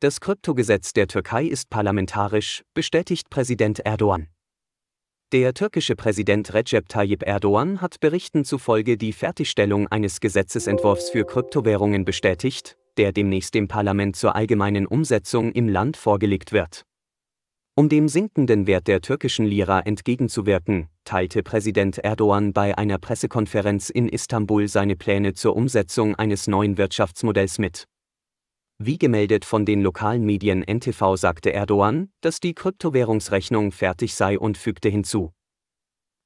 Das Kryptogesetz der Türkei ist parlamentarisch, bestätigt Präsident Erdogan. Der türkische Präsident Recep Tayyip Erdogan hat Berichten zufolge die Fertigstellung eines Gesetzesentwurfs für Kryptowährungen bestätigt, der demnächst dem Parlament zur allgemeinen Umsetzung im Land vorgelegt wird. Um dem sinkenden Wert der türkischen Lira entgegenzuwirken, teilte Präsident Erdogan bei einer Pressekonferenz in Istanbul seine Pläne zur Umsetzung eines neuen Wirtschaftsmodells mit wie gemeldet von den lokalen Medien NTV sagte Erdogan, dass die Kryptowährungsrechnung fertig sei und fügte hinzu.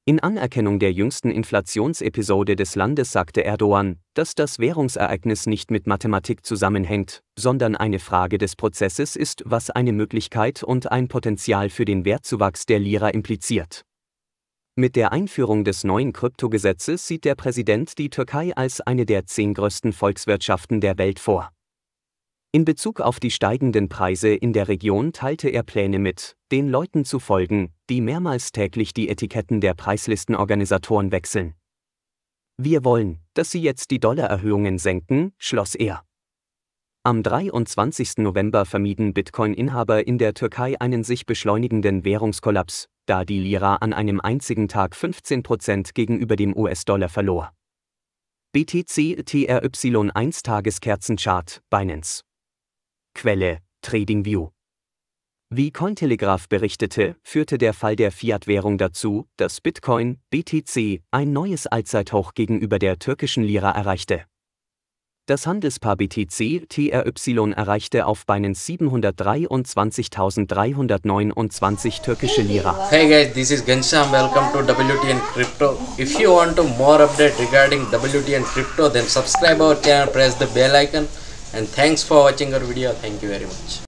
In Anerkennung der jüngsten Inflationsepisode des Landes sagte Erdogan, dass das Währungsereignis nicht mit Mathematik zusammenhängt, sondern eine Frage des Prozesses ist, was eine Möglichkeit und ein Potenzial für den Wertzuwachs der Lira impliziert. Mit der Einführung des neuen Kryptogesetzes sieht der Präsident die Türkei als eine der zehn größten Volkswirtschaften der Welt vor. In Bezug auf die steigenden Preise in der Region teilte er Pläne mit, den Leuten zu folgen, die mehrmals täglich die Etiketten der Preislistenorganisatoren wechseln. Wir wollen, dass sie jetzt die Dollarerhöhungen senken, schloss er. Am 23. November vermieden Bitcoin-Inhaber in der Türkei einen sich beschleunigenden Währungskollaps, da die Lira an einem einzigen Tag 15 gegenüber dem US-Dollar verlor. BTC TRY 1 Tageskerzenchart, Binance Quelle TradingView. Wie Cointelegraph berichtete, führte der Fall der Fiat-Währung dazu, dass Bitcoin, BTC, ein neues Allzeithoch gegenüber der türkischen Lira erreichte. Das Handelspaar BTC TRY erreichte auf Binance 723.329 türkische Lira. Hey guys, this is Ghanshyam. Welcome to WTN Crypto. If you want to more update regarding WTN Crypto, then subscribe our channel, press the bell icon. and thanks for watching our video thank you very much